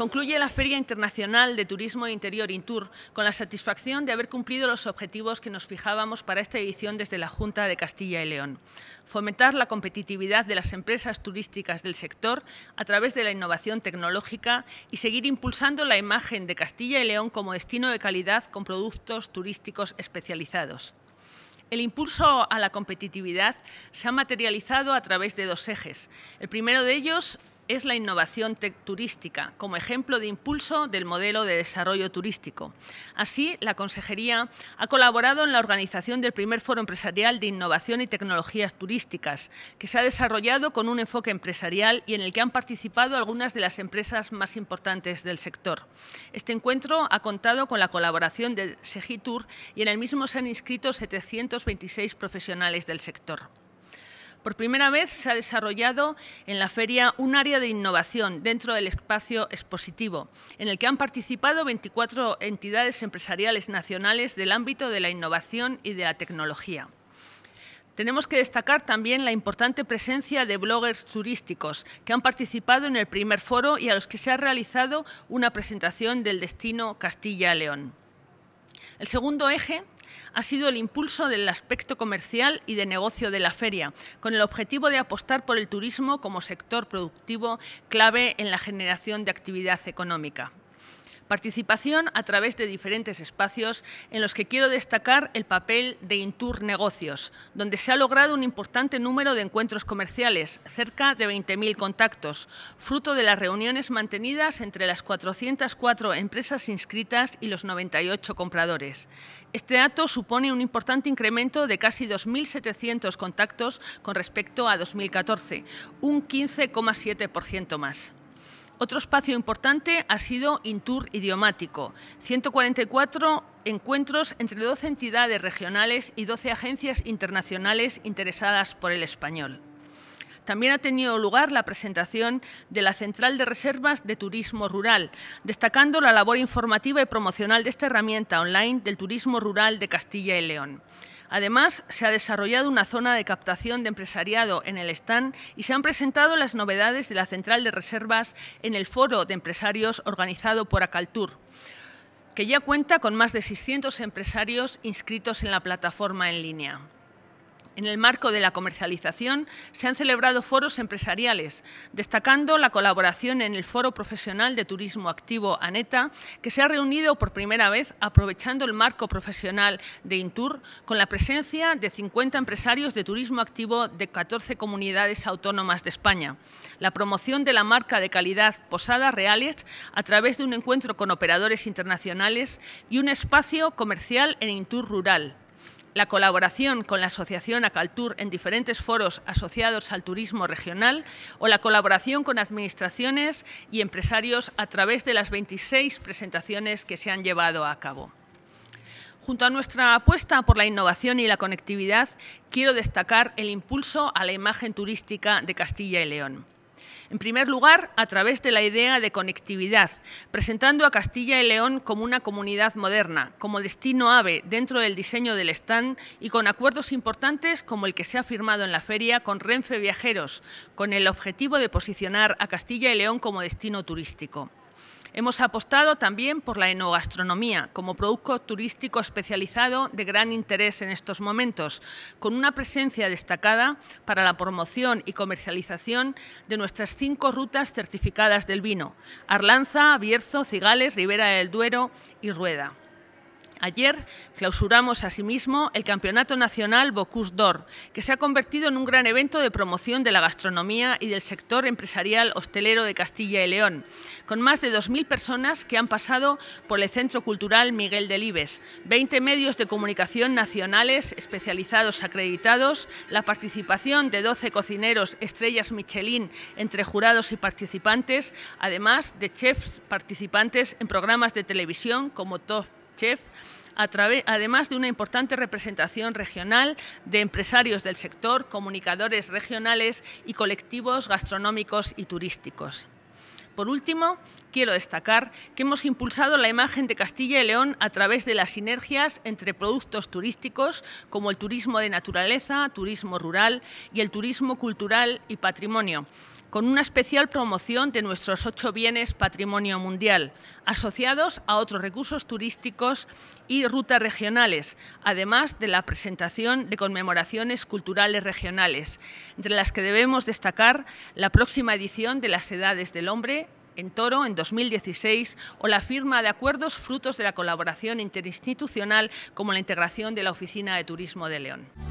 Concluye la Feria Internacional de Turismo e Interior Intur con la satisfacción de haber cumplido los objetivos que nos fijábamos para esta edición desde la Junta de Castilla y León. Fomentar la competitividad de las empresas turísticas del sector a través de la innovación tecnológica y seguir impulsando la imagen de Castilla y León como destino de calidad con productos turísticos especializados. El impulso a la competitividad se ha materializado a través de dos ejes. El primero de ellos es la innovación turística como ejemplo de impulso del modelo de desarrollo turístico. Así, la Consejería ha colaborado en la organización del primer Foro Empresarial de Innovación y Tecnologías Turísticas, que se ha desarrollado con un enfoque empresarial y en el que han participado algunas de las empresas más importantes del sector. Este encuentro ha contado con la colaboración de Segitur y en el mismo se han inscrito 726 profesionales del sector. Por primera vez se ha desarrollado en la feria un área de innovación dentro del espacio expositivo, en el que han participado 24 entidades empresariales nacionales del ámbito de la innovación y de la tecnología. Tenemos que destacar también la importante presencia de bloggers turísticos que han participado en el primer foro y a los que se ha realizado una presentación del destino Castilla-León. El segundo eje ha sido el impulso del aspecto comercial y de negocio de la feria, con el objetivo de apostar por el turismo como sector productivo clave en la generación de actividad económica participación a través de diferentes espacios en los que quiero destacar el papel de Intur Negocios, donde se ha logrado un importante número de encuentros comerciales, cerca de 20.000 contactos, fruto de las reuniones mantenidas entre las 404 empresas inscritas y los 98 compradores. Este dato supone un importante incremento de casi 2.700 contactos con respecto a 2014, un 15,7% más. Otro espacio importante ha sido Intur Idiomático, 144 encuentros entre 12 entidades regionales y 12 agencias internacionales interesadas por el español. También ha tenido lugar la presentación de la Central de Reservas de Turismo Rural, destacando la labor informativa y promocional de esta herramienta online del turismo rural de Castilla y León. Además, se ha desarrollado una zona de captación de empresariado en el stand y se han presentado las novedades de la central de reservas en el foro de empresarios organizado por Acaltur que ya cuenta con más de 600 empresarios inscritos en la plataforma en línea. En el marco de la comercialización se han celebrado foros empresariales, destacando la colaboración en el Foro Profesional de Turismo Activo ANETA, que se ha reunido por primera vez aprovechando el marco profesional de Intur, con la presencia de 50 empresarios de turismo activo de 14 comunidades autónomas de España. La promoción de la marca de calidad Posadas Reales a través de un encuentro con operadores internacionales y un espacio comercial en Intur Rural la colaboración con la Asociación Acaltur en diferentes foros asociados al turismo regional o la colaboración con administraciones y empresarios a través de las 26 presentaciones que se han llevado a cabo. Junto a nuestra apuesta por la innovación y la conectividad, quiero destacar el impulso a la imagen turística de Castilla y León. En primer lugar, a través de la idea de conectividad, presentando a Castilla y León como una comunidad moderna, como destino AVE dentro del diseño del stand y con acuerdos importantes como el que se ha firmado en la feria con Renfe Viajeros, con el objetivo de posicionar a Castilla y León como destino turístico. Hemos apostado también por la enogastronomía como producto turístico especializado de gran interés en estos momentos, con una presencia destacada para la promoción y comercialización de nuestras cinco rutas certificadas del vino, Arlanza, Abierzo, Cigales, Ribera del Duero y Rueda. Ayer clausuramos asimismo el Campeonato Nacional Bocuse d'Or, que se ha convertido en un gran evento de promoción de la gastronomía y del sector empresarial hostelero de Castilla y León, con más de 2.000 personas que han pasado por el Centro Cultural Miguel Delibes, 20 medios de comunicación nacionales especializados acreditados, la participación de 12 cocineros estrellas Michelin entre jurados y participantes, además de chefs participantes en programas de televisión como Top a través, además de una importante representación regional de empresarios del sector, comunicadores regionales y colectivos gastronómicos y turísticos. Por último, quiero destacar que hemos impulsado la imagen de Castilla y León a través de las sinergias entre productos turísticos como el turismo de naturaleza, turismo rural y el turismo cultural y patrimonio, con una especial promoción de nuestros ocho bienes patrimonio mundial, asociados a otros recursos turísticos y rutas regionales, además de la presentación de conmemoraciones culturales regionales, entre las que debemos destacar la próxima edición de las Edades del Hombre en Toro en 2016 o la firma de acuerdos frutos de la colaboración interinstitucional como la integración de la Oficina de Turismo de León.